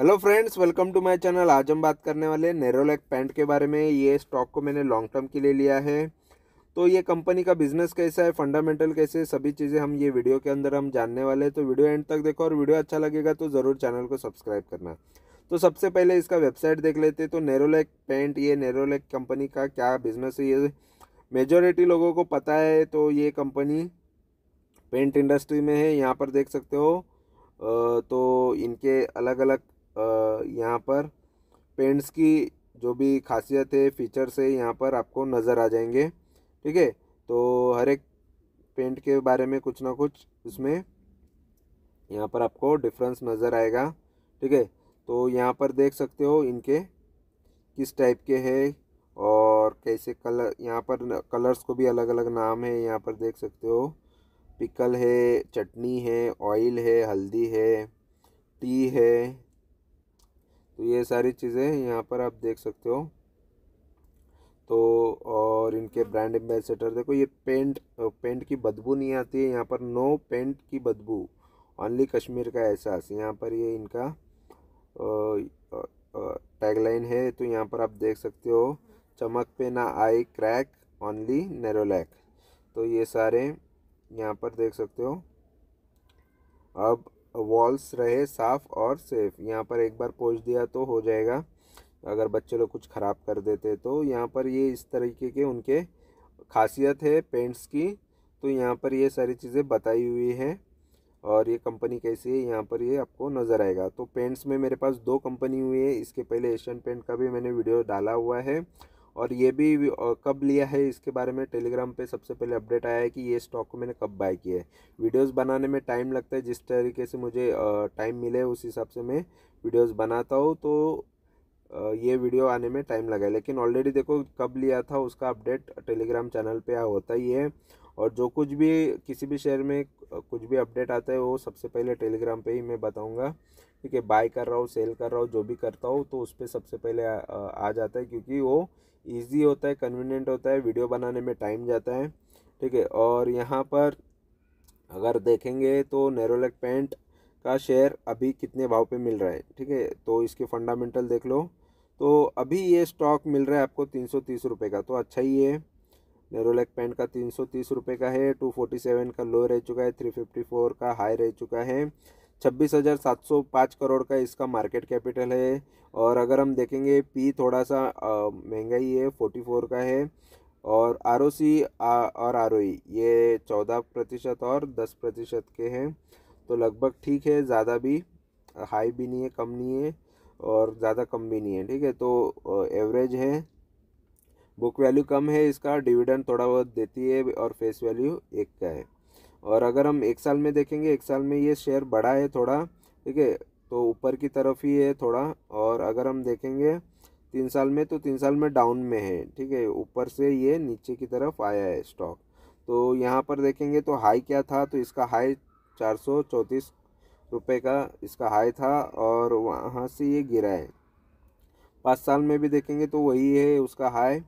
hello friends welcome to my channel आज हम बात करने वाले नेरोलैक पैंट के बारे में ये स्टॉक को मैंने लॉन्ग टर्म के लिए लिया है तो ये कंपनी का बिजनेस कैसा है फंडामेंटल कैसे सभी चीज़ें हम ये वीडियो के अंदर हम जानने वाले हैं तो वीडियो एंड तक देखो और वीडियो अच्छा लगेगा तो ज़रूर चैनल को सब्सक्राइब करना तो सबसे पहले इसका वेबसाइट देख लेते तो नेरोलैक पेंट ये नेरोलैक कंपनी का क्या बिजनेस है ये मेजोरिटी लोगों को पता है तो ये कंपनी पेंट इंडस्ट्री में है यहाँ पर देख सकते हो तो इनके अलग अलग यहाँ पर पेंट्स की जो भी खासियत है फीचर्स है यहाँ पर आपको नज़र आ जाएंगे ठीक है तो हर एक पेंट के बारे में कुछ ना कुछ इसमें यहाँ पर आपको डिफरेंस नज़र आएगा ठीक है तो यहाँ पर देख सकते हो इनके किस टाइप के हैं और कैसे कलर यहाँ पर कलर्स को भी अलग अलग नाम है यहाँ पर देख सकते हो पिकल है चटनी है ऑयल है हल्दी है टी है तो ये सारी चीज़ें यहाँ पर आप देख सकते हो तो और इनके ब्रांड एम्बेसडर देखो ये पेंट पेंट की बदबू नहीं आती है यहाँ पर नो पेंट की बदबू ओनली कश्मीर का एहसास यहाँ पर ये इनका टैगलाइन है तो यहाँ पर आप देख सकते हो चमक पे ना आई क्रैक ओनली नैरोलैक तो ये सारे यहाँ पर देख सकते हो अब वॉल्स रहे साफ़ और सेफ यहाँ पर एक बार पोच दिया तो हो जाएगा अगर बच्चे लोग कुछ ख़राब कर देते तो यहाँ पर ये इस तरीके के उनके खासियत है पेंट्स की तो यहाँ पर ये सारी चीज़ें बताई हुई है और ये कंपनी कैसी है यहाँ पर ये आपको नज़र आएगा तो पेंट्स में मेरे पास दो कंपनी हुई है इसके पहले एशियन पेंट का भी मैंने वीडियो डाला हुआ है और ये भी कब लिया है इसके बारे में टेलीग्राम पे सबसे पहले अपडेट आया है कि ये स्टॉक को मैंने कब बाय किया है वीडियोस बनाने में टाइम लगता है जिस तरीके से मुझे टाइम मिले उस हिसाब से मैं वीडियोस बनाता हूँ तो ये वीडियो आने में टाइम लगा लेकिन ऑलरेडी देखो कब लिया था उसका अपडेट टेलीग्राम चैनल पर होता ही है और जो कुछ भी किसी भी शेयर में कुछ भी अपडेट आता है वो सबसे पहले टेलीग्राम पर ही मैं बताऊँगा ठीक है बाय कर रहा हूँ सेल कर रहा हूँ जो भी करता हूँ तो उस पर सबसे पहले आ जाता है क्योंकि वो ईजी होता है कन्वीनियंट होता है वीडियो बनाने में टाइम जाता है ठीक है और यहाँ पर अगर देखेंगे तो नेरोलेक पेंट का शेयर अभी कितने भाव पे मिल रहा है ठीक है तो इसके फंडामेंटल देख लो तो अभी ये स्टॉक मिल रहा है आपको तीन सौ तीस रुपये का तो अच्छा ही है नेरोलेक पेंट का तीन सौ तीस रुपये का है टू फोर्टी सेवन का लो रह चुका है थ्री फिफ्टी फोर का हाई रह चुका है छब्बीस हज़ार सात सौ पाँच करोड़ का इसका मार्केट कैपिटल है और अगर हम देखेंगे पी थोड़ा सा महंगा ही है 44 फोर का है और आर और आर e, ये चौदह प्रतिशत और दस प्रतिशत के हैं तो लगभग ठीक है ज़्यादा भी हाई भी नहीं है कम नहीं है और ज़्यादा कम भी नहीं है ठीक है तो एवरेज है बुक वैल्यू कम है इसका डिविडेंड थोड़ा बहुत देती है और फेस वैल्यू एक का है और अगर हम एक साल में देखेंगे एक साल में ये शेयर बढ़ा है थोड़ा ठीक है तो ऊपर की तरफ ही है थोड़ा और अगर हम देखेंगे तीन साल में तो तीन साल में डाउन में है ठीक है ऊपर से ये नीचे की तरफ आया है स्टॉक तो यहाँ पर देखेंगे तो हाई क्या था तो इसका हाई चार सौ चौंतीस रुपये का इसका हाई था और वहाँ से ये गिरा है पाँच साल में भी देखेंगे तो वही है उसका हाई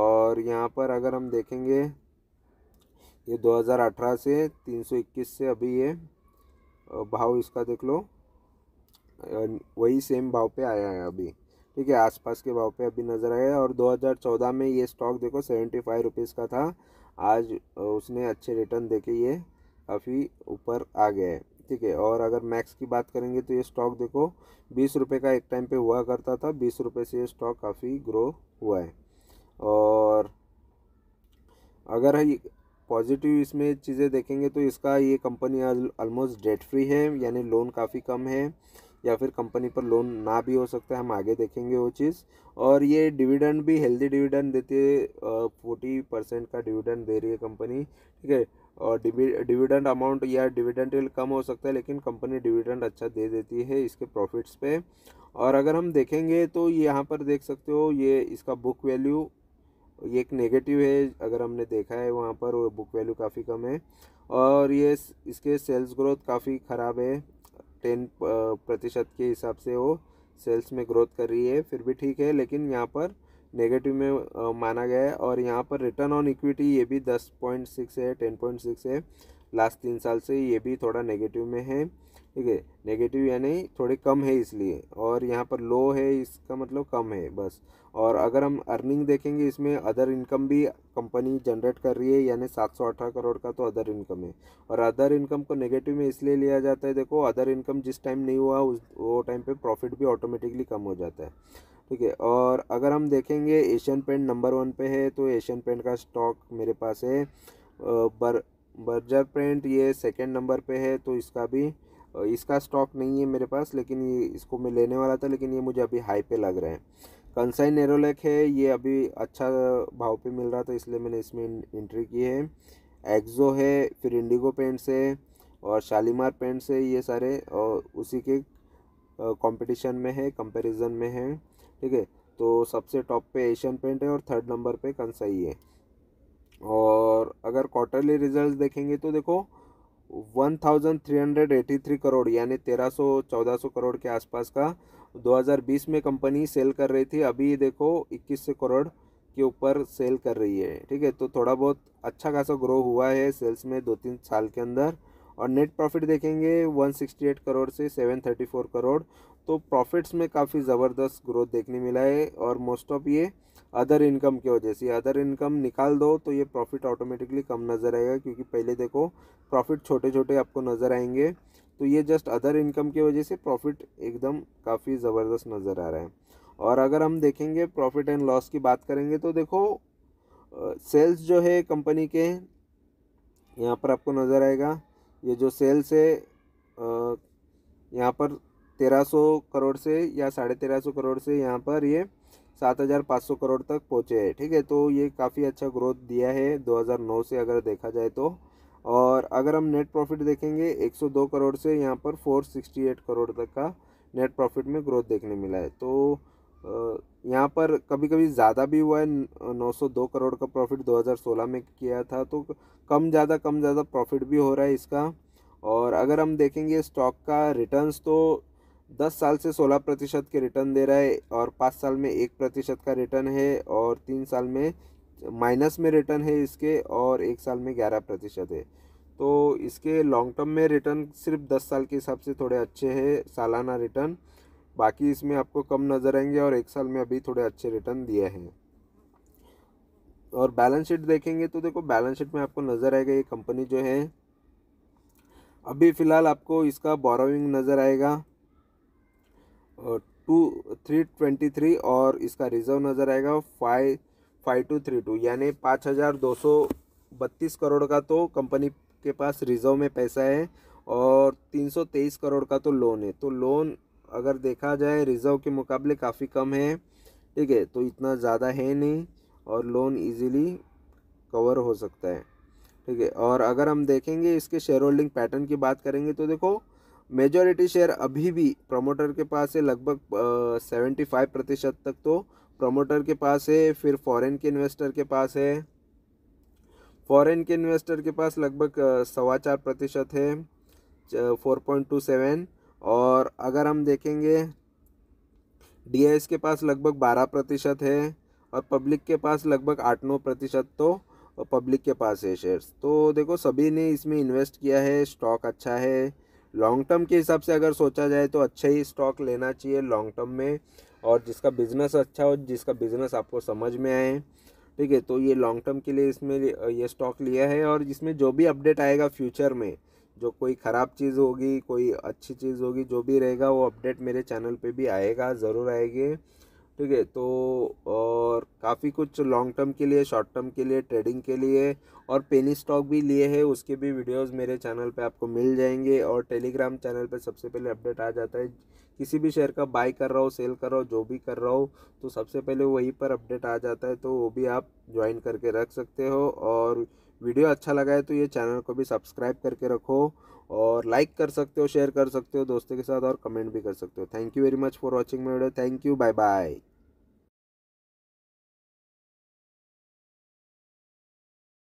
और यहाँ पर अगर हम देखेंगे ये 2018 से 321 से अभी ये भाव इसका देख लो वही सेम भाव पे आया है अभी ठीक है आसपास के भाव पे अभी नज़र आया और 2014 में ये स्टॉक देखो सेवेंटी फाइव रुपीज़ का था आज उसने अच्छे रिटर्न देके ये काफ़ी ऊपर आ गया है ठीक है और अगर मैक्स की बात करेंगे तो ये स्टॉक देखो बीस रुपये का एक टाइम पे हुआ करता था बीस रुपये से ये स्टॉक काफ़ी ग्रो हुआ है और अगर पॉजिटिव इसमें चीज़ें देखेंगे तो इसका ये कंपनी ऑलमोस्ट डेट फ्री है यानी लोन काफ़ी कम है या फिर कंपनी पर लोन ना भी हो सकता है हम आगे देखेंगे वो चीज़ और ये डिविडेंड भी हेल्दी डिविडेंड देती है फोर्टी परसेंट का डिविडेंड दे रही है कंपनी ठीक है और डिविडेंड अमाउंट या डिविडेंड कम हो सकता है लेकिन कंपनी डिविडेंड अच्छा दे देती है इसके प्रॉफिट्स पे और अगर हम देखेंगे तो यहाँ पर देख सकते हो ये इसका बुक वैल्यू ये एक नेगेटिव है अगर हमने देखा है वहाँ पर बुक वैल्यू काफ़ी कम है और ये इसके सेल्स ग्रोथ काफ़ी ख़राब है टेन प्रतिशत के हिसाब से वो सेल्स में ग्रोथ कर रही है फिर भी ठीक है लेकिन यहाँ पर नेगेटिव में माना गया है और यहाँ पर रिटर्न ऑन इक्विटी ये भी दस पॉइंट सिक्स है टेन पॉइंट सिक्स है लास्ट तीन साल से ये भी थोड़ा नेगेटिव में है ठीक है नेगेटिव यानी थोड़े कम है इसलिए और यहाँ पर लो है इसका मतलब कम है बस और अगर हम अर्निंग देखेंगे इसमें अदर इनकम भी कंपनी जनरेट कर रही है यानी सात सौ अठारह करोड़ का तो अदर इनकम है और अदर इनकम को नेगेटिव में इसलिए लिया जाता है देखो अदर इनकम जिस टाइम नहीं हुआ उस वो टाइम पर प्रॉफिट भी ऑटोमेटिकली कम हो जाता है ठीक है और अगर हम देखेंगे एशियन पेंट नंबर वन पे है तो एशियन पेंट का स्टॉक मेरे पास है बर बर्जर पेंट ये सेकेंड नंबर पे है तो इसका भी इसका स्टॉक नहीं है मेरे पास लेकिन ये इसको मैं लेने वाला था लेकिन ये मुझे अभी हाई पे लग रहा है कंसाइन नेरोलैक है ये अभी अच्छा भाव पे मिल रहा था इसलिए मैंने इसमें एंट्री की है एक्जो है फिर इंडिगो पेंट्स है और शालीमार पेंट्स है ये सारे और उसी के कंपटीशन में है कंपैरिजन में है ठीक है तो सबसे टॉप पे एशियन पेंट है और थर्ड नंबर पे कंसाई है और अगर क्वार्टरली रिजल्ट्स देखेंगे तो देखो 1,383 करोड़ यानी 1300-1400 करोड़ के आसपास का 2020 में कंपनी सेल कर रही थी अभी देखो सौ करोड़ के ऊपर सेल कर रही है ठीक है तो थोड़ा बहुत अच्छा खासा ग्रो हुआ है सेल्स में दो तीन साल के अंदर और नेट प्रॉफिट देखेंगे 168 करोड़ से 734 करोड़ तो प्रॉफिट्स में काफ़ी ज़बरदस्त ग्रोथ देखने मिला है और मोस्ट ऑफ ये अदर इनकम की वजह से अदर इनकम निकाल दो तो ये प्रॉफिट ऑटोमेटिकली कम नज़र आएगा क्योंकि पहले देखो प्रॉफिट छोटे छोटे आपको नज़र आएंगे तो ये जस्ट अदर इनकम की वजह से प्रॉफिट एकदम काफ़ी ज़बरदस्त नज़र आ रहा है और अगर हम देखेंगे प्रॉफिट एंड लॉस की बात करेंगे तो देखो सेल्स जो है कंपनी के यहाँ पर आपको नज़र आएगा ये जो सेल्स है यहाँ पर तेरह सौ करोड़ से या साढ़े तेरह सौ करोड़ से यहाँ पर ये सात हज़ार पाँच सौ करोड़ तक पहुँचे हैं ठीक है तो ये काफ़ी अच्छा ग्रोथ दिया है 2009 से अगर देखा जाए तो और अगर हम नेट प्रॉफिट देखेंगे 102 करोड़ से यहाँ पर 468 करोड़ तक का नेट प्रॉफिट में ग्रोथ देखने मिला है तो यहाँ पर कभी कभी ज़्यादा भी हुआ है 902 करोड़ का प्रॉफिट 2016 में किया था तो कम ज़्यादा कम ज़्यादा प्रॉफिट भी हो रहा है इसका और अगर हम देखेंगे स्टॉक का रिटर्न्स तो दस साल से सोलह प्रतिशत के रिटर्न दे रहा है और पाँच साल में एक प्रतिशत का रिटर्न है और तीन साल में माइनस में रिटर्न है इसके और एक साल में ग्यारह प्रतिशत है तो इसके लॉन्ग टर्म में रिटर्न सिर्फ दस साल के हिसाब से थोड़े अच्छे हैं सालाना रिटर्न बाकी इसमें आपको कम नज़र आएंगे और एक साल में अभी थोड़े अच्छे रिटर्न दिए हैं और बैलेंस शीट देखेंगे तो देखो बैलेंस शीट में आपको नज़र आएगा ये कंपनी जो है अभी फ़िलहाल आपको इसका बोरोइंग नज़र आएगा टू थ्री ट्वेंटी थ्री और इसका रिजर्व नज़र आएगा five five two three two यानी पाँच हज़ार दो सौ बत्तीस करोड़ का तो कंपनी के पास रिजर्व में पैसा है और तीन सौ तेईस करोड़ का तो लोन है तो लोन अगर देखा जाए रिजर्व के मुकाबले काफ़ी कम है ठीक है तो इतना ज़्यादा है नहीं और लोन ईज़ीली कवर हो सकता है ठीक है और अगर हम देखेंगे इसके शेयर होल्डिंग पैटर्न की बात करेंगे तो देखो मेजॉरिटी शेयर अभी भी प्रमोटर के पास है लगभग सेवेंटी फाइव प्रतिशत तक तो प्रमोटर के पास है फिर फॉरेन के इन्वेस्टर के पास है फॉरेन के इन्वेस्टर के पास लगभग सवा चार प्रतिशत है फोर पॉइंट टू सेवन और अगर हम देखेंगे डी के पास लगभग बारह प्रतिशत है और पब्लिक के पास लगभग आठ नौ प्रतिशत तो पब्लिक के पास है शेयर्स तो देखो सभी ने इसमें इन्वेस्ट किया है स्टॉक अच्छा है लॉन्ग टर्म के हिसाब से अगर सोचा जाए तो अच्छा ही स्टॉक लेना चाहिए लॉन्ग टर्म में और जिसका बिज़नेस अच्छा हो जिसका बिज़नेस आपको समझ में आए ठीक है तो ये लॉन्ग टर्म के लिए इसमें ये स्टॉक लिया है और इसमें जो भी अपडेट आएगा फ्यूचर में जो कोई ख़राब चीज़ होगी कोई अच्छी चीज़ होगी जो भी रहेगा वो अपडेट मेरे चैनल पे भी आएगा ज़रूर आएगी ठीक है तो और काफ़ी कुछ लॉन्ग टर्म के लिए शॉर्ट टर्म के लिए ट्रेडिंग के लिए और पेनी स्टॉक भी लिए है उसके भी वीडियोस मेरे चैनल पे आपको मिल जाएंगे और टेलीग्राम चैनल पे सबसे पहले अपडेट आ जाता है किसी भी शेयर का बाय कर रहा हो सेल कर रहा हो जो भी कर रहा हो तो सबसे पहले वहीं पर अपडेट आ जाता है तो वो भी आप ज्वाइन करके रख सकते हो और वीडियो अच्छा लगा है तो ये चैनल को भी सब्सक्राइब करके रखो और लाइक कर सकते हो शेयर कर सकते हो दोस्तों के साथ और कमेंट भी कर सकते हो thank you very much for watching my video thank you bye bye